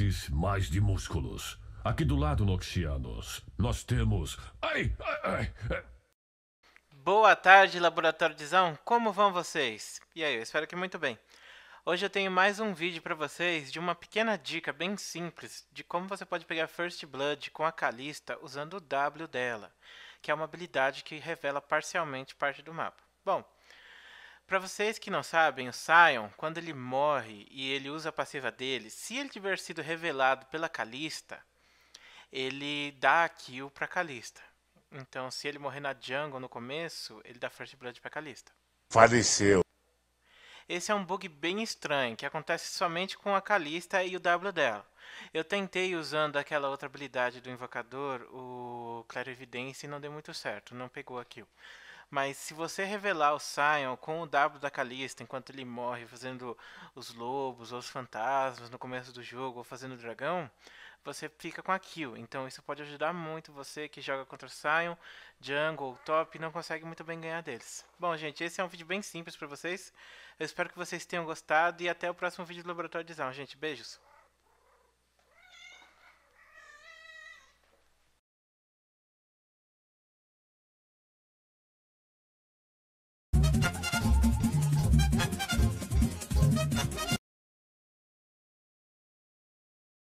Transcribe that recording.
faces, mais de músculos. Aqui do lado, Noxianos, nós temos. Ai, ai, ai! É. Boa tarde, Laboratório de Zão. Como vão vocês? E aí, eu espero que muito bem. Hoje eu tenho mais um vídeo para vocês de uma pequena dica bem simples de como você pode pegar First Blood com a Kalista usando o W dela, que é uma habilidade que revela parcialmente parte do mapa. Bom, para vocês que não sabem, o Sion, quando ele morre e ele usa a passiva dele, se ele tiver sido revelado pela Calista, ele dá a kill pra Calista. Então, se ele morrer na jungle no começo, ele dá First Blood pra Calista. Faleceu. Esse é um bug bem estranho, que acontece somente com a Calista e o W dela. Eu tentei usando aquela outra habilidade do invocador, o Clarividência, e não deu muito certo, não pegou a kill. Mas se você revelar o Sion com o W da Calista enquanto ele morre fazendo os lobos ou os fantasmas no começo do jogo ou fazendo o dragão, você fica com a kill. Então isso pode ajudar muito você que joga contra o Sion, Jungle ou Top e não consegue muito bem ganhar deles. Bom, gente, esse é um vídeo bem simples para vocês. Eu espero que vocês tenham gostado e até o próximo vídeo do Laboratório de Zão. gente. Beijos!